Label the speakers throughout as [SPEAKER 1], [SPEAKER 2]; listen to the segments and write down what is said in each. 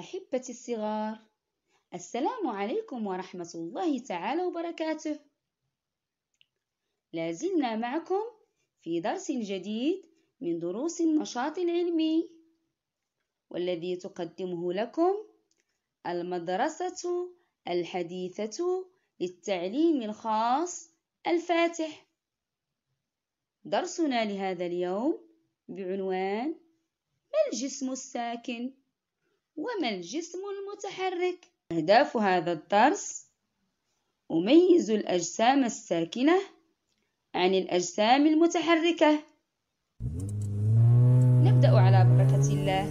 [SPEAKER 1] أحبتي الصغار السلام عليكم ورحمة الله تعالى وبركاته لازلنا معكم في درس جديد من دروس النشاط العلمي والذي تقدمه لكم المدرسة الحديثة للتعليم الخاص الفاتح درسنا لهذا اليوم بعنوان ما الجسم الساكن وما الجسم المتحرك أهداف هذا الدرس أميز الأجسام الساكنة عن الأجسام المتحركة نبدأ على بركة الله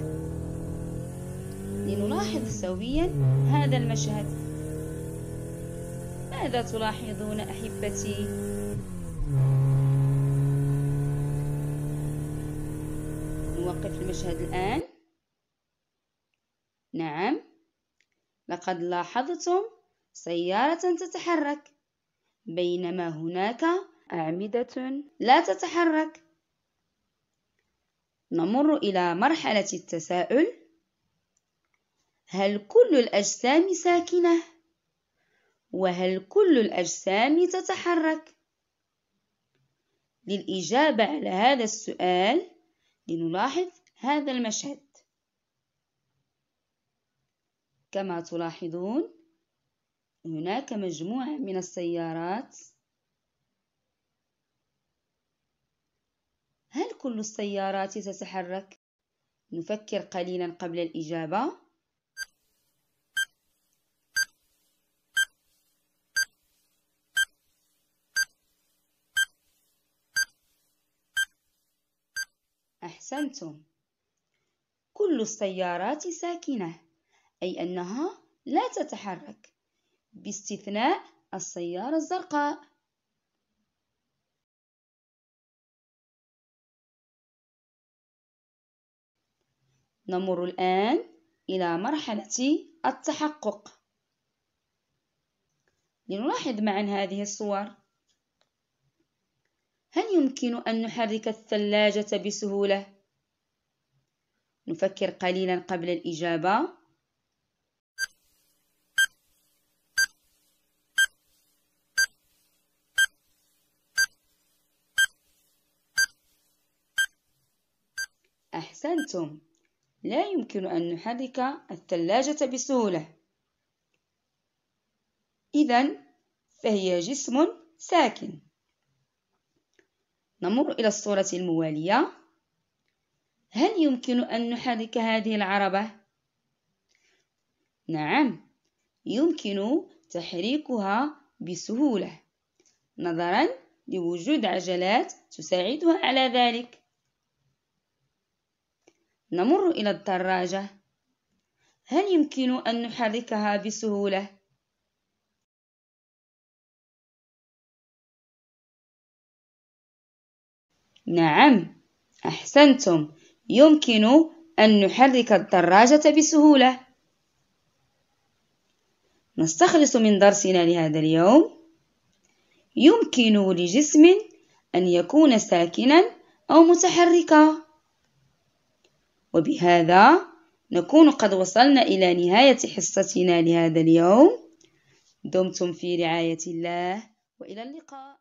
[SPEAKER 1] لنلاحظ سويا هذا المشهد ماذا تلاحظون أحبتي؟ نوقف المشهد الآن نعم لقد لاحظتم سيارة تتحرك بينما هناك أعمدة لا تتحرك نمر إلى مرحلة التساؤل هل كل الأجسام ساكنة؟ وهل كل الأجسام تتحرك؟ للإجابة على هذا السؤال لنلاحظ هذا المشهد كما تلاحظون هناك مجموعة من السيارات هل كل السيارات تتحرك؟ نفكر قليلا قبل الإجابة أحسنتم كل السيارات ساكنة أي أنها لا تتحرك باستثناء السيارة الزرقاء نمر الآن إلى مرحلة التحقق لنلاحظ معا هذه الصور هل يمكن أن نحرك الثلاجة بسهولة؟ نفكر قليلا قبل الإجابة أحسنتم لا يمكن أن نحرك الثلاجة بسهولة إذا فهي جسم ساكن نمر إلى الصورة الموالية هل يمكن أن نحرك هذه العربة؟ نعم يمكن تحريكها بسهولة نظرا لوجود عجلات تساعدها على ذلك نمر إلى الدراجة هل يمكن أن نحركها بسهولة؟ نعم أحسنتم يمكن أن نحرك الدراجة بسهولة نستخلص من درسنا لهذا اليوم يمكن لجسم أن يكون ساكنا أو متحركا وبهذا نكون قد وصلنا إلى نهاية حصتنا لهذا اليوم دمتم في رعاية الله وإلى اللقاء